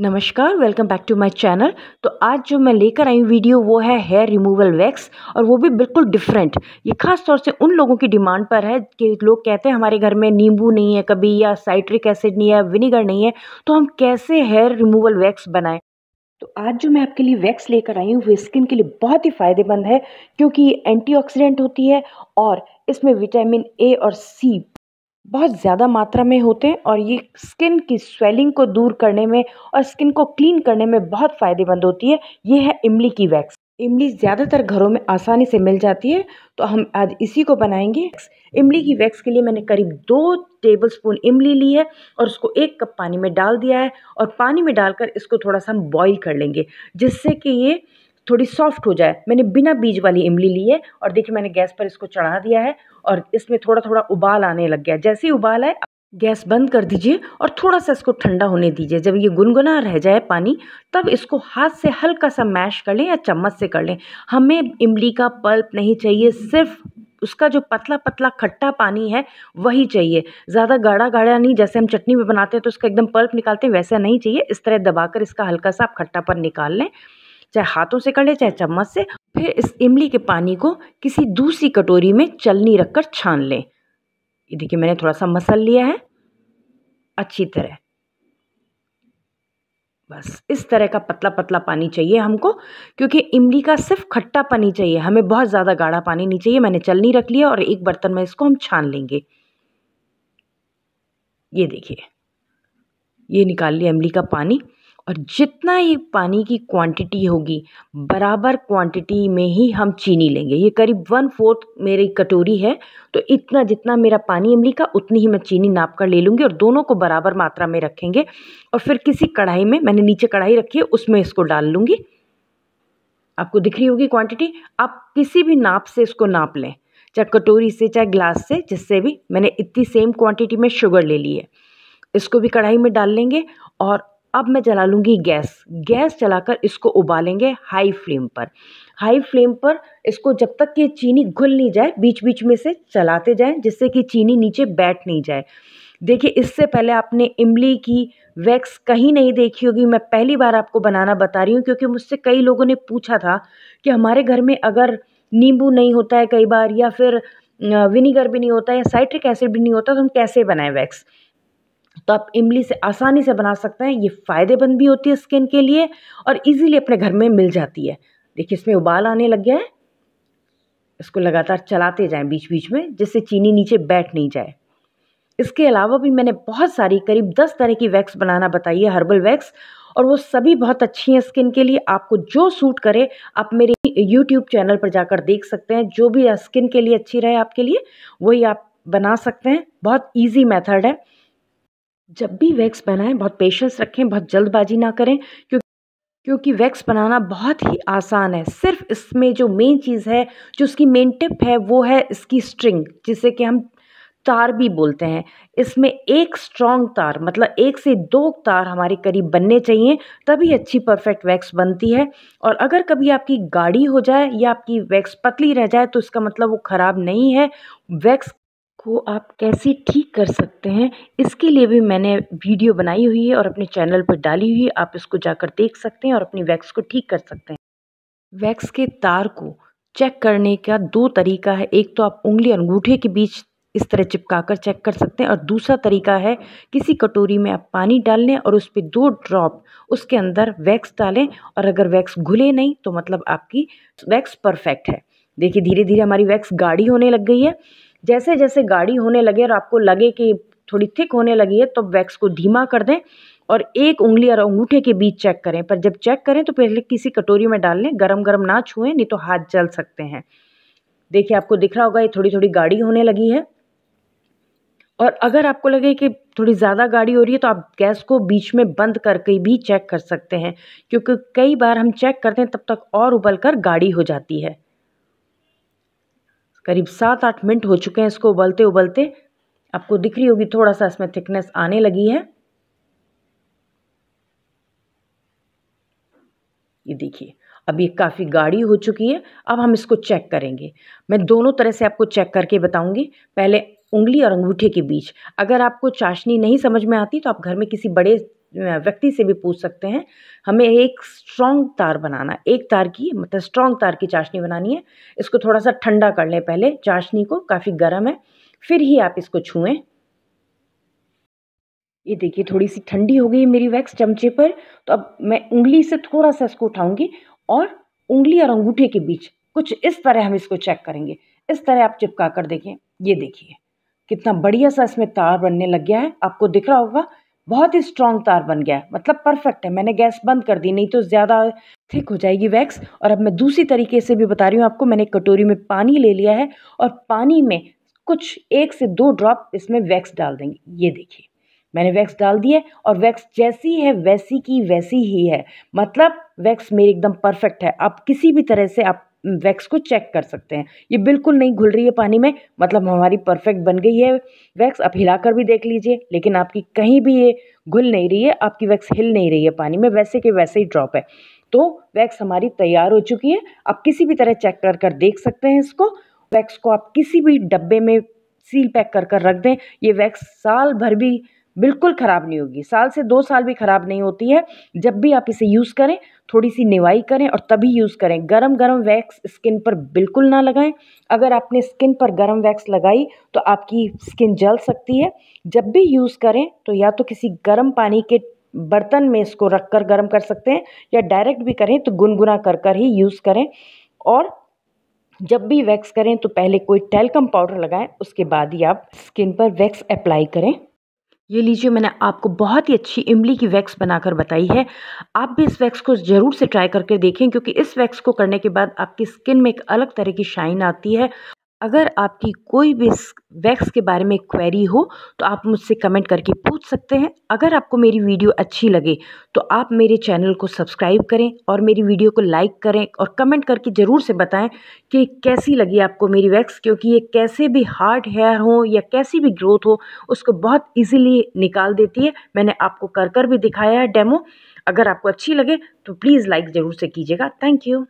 नमस्कार welcome back to my channel तो आज जो मैं लेकर आई वीडियो वो है हेयर रिमूवल वैक्स और वो भी बिल्कुल डिफरेंट ये खास तौर से उन लोगों की डिमांड पर है कि लोग कहते हैं हमारे घर में नींबू नहीं है कभी या साइट्रिक एसिड नहीं है विनीगर नहीं है तो हम कैसे हेयर रिमूवल वैक्स बनाएं तो आज जो मैं आपके लिए वैक्स लेकर आई हूँ वो स्किन के लिए बहुत ही फ़ायदेमंद है क्योंकि एंटीऑक्सीडेंट होती है और इसमें विटामिन ए और सी बहुत ज़्यादा मात्रा में होते हैं और ये स्किन की स्वेलिंग को दूर करने में और स्किन को क्लीन करने में बहुत फ़ायदेमंद होती है ये है इमली की वैक्स इमली ज़्यादातर घरों में आसानी से मिल जाती है तो हम आज इसी को बनाएंगे इमली की वैक्स के लिए मैंने करीब दो टेबल स्पून इमली ली है और उसको एक कप पानी में डाल दिया है और पानी में डालकर इसको थोड़ा सा हम बॉईल कर लेंगे जिससे कि ये थोड़ी सॉफ्ट हो जाए मैंने बिना बीज वाली इमली ली है और देखिए मैंने गैस पर इसको चढ़ा दिया है और इसमें थोड़ा थोड़ा उबाल आने लग गया जैसे ही उबाल आए गैस बंद कर दीजिए और थोड़ा सा इसको ठंडा होने दीजिए जब ये गुनगुना रह जाए पानी तब इसको हाथ से हल्का सा मैश कर लें या चम्मच से कर लें हमें इमली का पल्प नहीं चाहिए सिर्फ उसका जो पतला पतला खट्टा पानी है वही चाहिए ज़्यादा गाढ़ा गाढ़ा नहीं जैसे हम चटनी में बनाते हैं तो उसका एकदम पल्प निकालते हैं वैसा नहीं चाहिए इस तरह दबाकर इसका हल्का सा आप खट्टापन निकाल लें चाहे हाथों से कर ले चाहे चम्मच से फिर इस इमली के पानी को किसी दूसरी कटोरी में चलनी रखकर छान लें ये देखिए मैंने थोड़ा सा मसल लिया है अच्छी तरह बस इस तरह का पतला पतला पानी चाहिए हमको क्योंकि इमली का सिर्फ खट्टा पानी चाहिए हमें बहुत ज़्यादा गाढ़ा पानी नहीं चाहिए मैंने चलनी रख लिया और एक बर्तन में इसको हम छान लेंगे ये देखिए ये निकाल लिया इमली का पानी और जितना ये पानी की क्वांटिटी होगी बराबर क्वांटिटी में ही हम चीनी लेंगे ये करीब वन फोर्थ मेरी कटोरी है तो इतना जितना मेरा पानी इमली का उतनी ही मैं चीनी नाप कर ले लूँगी और दोनों को बराबर मात्रा में रखेंगे और फिर किसी कढ़ाई में मैंने नीचे कढ़ाई रखी है उसमें इसको डाल लूँगी आपको दिख रही होगी क्वांटिटी आप किसी भी नाप से इसको नाप लें चाहे कटोरी से चाहे ग्लास से जिससे भी मैंने इतनी सेम क्वांटिटी में शुगर ले ली है इसको भी कढ़ाई में डाल लेंगे और अब मैं जला लूँगी गैस गैस चलाकर इसको उबालेंगे हाई फ्लेम पर हाई फ्लेम पर इसको जब तक कि चीनी घुल नहीं जाए बीच बीच में से चलाते जाएं जिससे कि चीनी नीचे बैठ नहीं जाए देखिए इससे पहले आपने इमली की वैक्स कहीं नहीं देखी होगी मैं पहली बार आपको बनाना बता रही हूँ क्योंकि मुझसे कई लोगों ने पूछा था कि हमारे घर में अगर नींबू नहीं होता है कई बार या फिर विनीगर भी नहीं होता है साइट्रिक एसिड भी नहीं होता तो हम कैसे बनाएं वैक्स तो आप इमली से आसानी से बना सकते हैं ये फ़ायदेमंद भी होती है स्किन के लिए और इजीली अपने घर में मिल जाती है देखिए इसमें उबाल आने लग गया है इसको लगातार चलाते जाएं बीच बीच में जिससे चीनी नीचे बैठ नहीं जाए इसके अलावा भी मैंने बहुत सारी करीब दस तरह की वैक्स बनाना बताई है हर्बल वैक्स और वो सभी बहुत अच्छी हैं स्किन के लिए आपको जो सूट करे आप मेरे यूट्यूब चैनल पर जाकर देख सकते हैं जो भी स्किन के लिए अच्छी रहे आपके लिए वही आप बना सकते हैं बहुत ईजी मैथड है जब भी वैक्स बनाएं बहुत पेशेंस रखें बहुत जल्दबाजी ना करें क्योंकि क्योंकि वैक्स बनाना बहुत ही आसान है सिर्फ इसमें जो मेन चीज़ है जो उसकी मेन टिप है वो है इसकी स्ट्रिंग जिसे कि हम तार भी बोलते हैं इसमें एक स्ट्रॉन्ग तार मतलब एक से दो तार हमारे करीब बनने चाहिए तभी अच्छी परफेक्ट वैक्स बनती है और अगर कभी आपकी गाढ़ी हो जाए या आपकी वैक्स पतली रह जाए तो इसका मतलब वो ख़राब नहीं है वैक्स को आप कैसे ठीक कर सकते हैं इसके लिए भी मैंने वीडियो बनाई हुई है और अपने चैनल पर डाली हुई है आप इसको जाकर देख सकते हैं और अपनी वैक्स को ठीक कर सकते हैं वैक्स के तार को चेक करने का दो तरीका है एक तो आप उंगली अंगूठे के बीच इस तरह चिपका कर चेक कर सकते हैं और दूसरा तरीका है किसी कटोरी में आप पानी डाल लें और उस पर दो ड्रॉप उसके अंदर वैक्स डालें और अगर वैक्स घुले नहीं तो मतलब आपकी वैक्स परफेक्ट है देखिए धीरे धीरे हमारी वैक्स गाढ़ी होने लग गई है जैसे जैसे गाढ़ी होने लगे और आपको लगे कि थोड़ी थिक होने लगी है तो वैक्स को धीमा कर दें और एक उंगली और अंगूठे के बीच चेक करें पर जब चेक करें तो पहले किसी कटोरी में डाल लें गरम गरम ना छुएं नहीं तो हाथ जल सकते हैं देखिए आपको दिख रहा होगा ये थोड़ी थोड़ी गाढ़ी होने लगी है और अगर आपको लगे कि थोड़ी ज़्यादा गाढ़ी हो रही है तो आप गैस को बीच में बंद करके भी चेक कर सकते हैं क्योंकि कई बार हम चेक करते हैं तब तक और उबल कर गाढ़ी हो जाती है करीब सात आठ मिनट हो चुके हैं इसको उबलते उबलते आपको दिख रही होगी थोड़ा सा इसमें थिकनेस आने लगी है ये देखिए अब ये काफ़ी गाढ़ी हो चुकी है अब हम इसको चेक करेंगे मैं दोनों तरह से आपको चेक करके बताऊंगी पहले उंगली और अंगूठे के बीच अगर आपको चाशनी नहीं समझ में आती तो आप घर में किसी बड़े व्यक्ति से भी पूछ सकते हैं हमें एक स्ट्रॉन्ग तार बनाना एक तार की मतलब स्ट्रॉन्ग तार की चाशनी बनानी है इसको थोड़ा सा ठंडा कर लें पहले चाशनी को काफ़ी गर्म है फिर ही आप इसको छुएं ये देखिए थोड़ी सी ठंडी हो गई मेरी वैक्स चमचे पर तो अब मैं उंगली से थोड़ा सा इसको उठाऊंगी और उंगली और अंगूठे के बीच कुछ इस तरह हम इसको चेक करेंगे इस तरह आप चिपका कर देखें ये देखिए कितना बढ़िया सा इसमें तार बनने लग गया है आपको दिख रहा होगा बहुत ही स्ट्रॉन्ग तार बन गया है मतलब परफेक्ट है मैंने गैस बंद कर दी नहीं तो ज़्यादा थिक हो जाएगी वैक्स और अब मैं दूसरी तरीके से भी बता रही हूँ आपको मैंने कटोरी में पानी ले लिया है और पानी में कुछ एक से दो ड्रॉप इसमें वैक्स डाल देंगे ये देखिए मैंने वैक्स डाल दिया है और वैक्स जैसी है वैसी की वैसी ही है मतलब वैक्स मेरी एकदम परफेक्ट है आप किसी भी तरह से आप वैक्स को चेक कर सकते हैं ये बिल्कुल नहीं घुल रही है पानी में मतलब हमारी परफेक्ट बन गई है वैक्स आप हिलाकर भी देख लीजिए लेकिन आपकी कहीं भी ये घुल नहीं रही है आपकी वैक्स हिल नहीं रही है पानी में वैसे के वैसे ही ड्रॉप है तो वैक्स हमारी तैयार हो चुकी है आप किसी भी तरह चेक कर कर देख सकते हैं इसको वैक्स को आप किसी भी डब्बे में सील पैक कर कर रख दें ये वैक्स साल भर भी बिल्कुल ख़राब नहीं होगी साल से दो साल भी ख़राब नहीं होती है जब भी आप इसे यूज़ करें थोड़ी सी निवाई करें और तभी यूज़ करें गरम गरम वैक्स स्किन पर बिल्कुल ना लगाएं अगर आपने स्किन पर गरम वैक्स लगाई तो आपकी स्किन जल सकती है जब भी यूज़ करें तो या तो किसी गर्म पानी के बर्तन में इसको रख कर गर्म कर सकते हैं या डायरेक्ट भी करें तो गुनगुना कर कर ही यूज़ करें और जब भी वैक्स करें तो पहले कोई टेलकम पाउडर लगाएं उसके बाद ही आप स्किन पर वैक्स अप्लाई करें ये लीजिए मैंने आपको बहुत ही अच्छी इमली की वैक्स बनाकर बताई है आप भी इस वैक्स को ज़रूर से ट्राई करके देखें क्योंकि इस वैक्स को करने के बाद आपकी स्किन में एक अलग तरह की शाइन आती है अगर आपकी कोई भी वैक्स के बारे में क्वेरी हो तो आप मुझसे कमेंट करके पूछ सकते हैं अगर आपको मेरी वीडियो अच्छी लगे तो आप मेरे चैनल को सब्सक्राइब करें और मेरी वीडियो को लाइक करें और कमेंट करके ज़रूर से बताएं कि कैसी लगी आपको मेरी वैक्स क्योंकि ये कैसे भी हार्ड हेयर हो या कैसी भी ग्रोथ हो उसको बहुत ईजिली निकाल देती है मैंने आपको कर कर भी दिखाया है डेमो अगर आपको अच्छी लगे तो प्लीज़ लाइक ज़रूर से कीजिएगा थैंक यू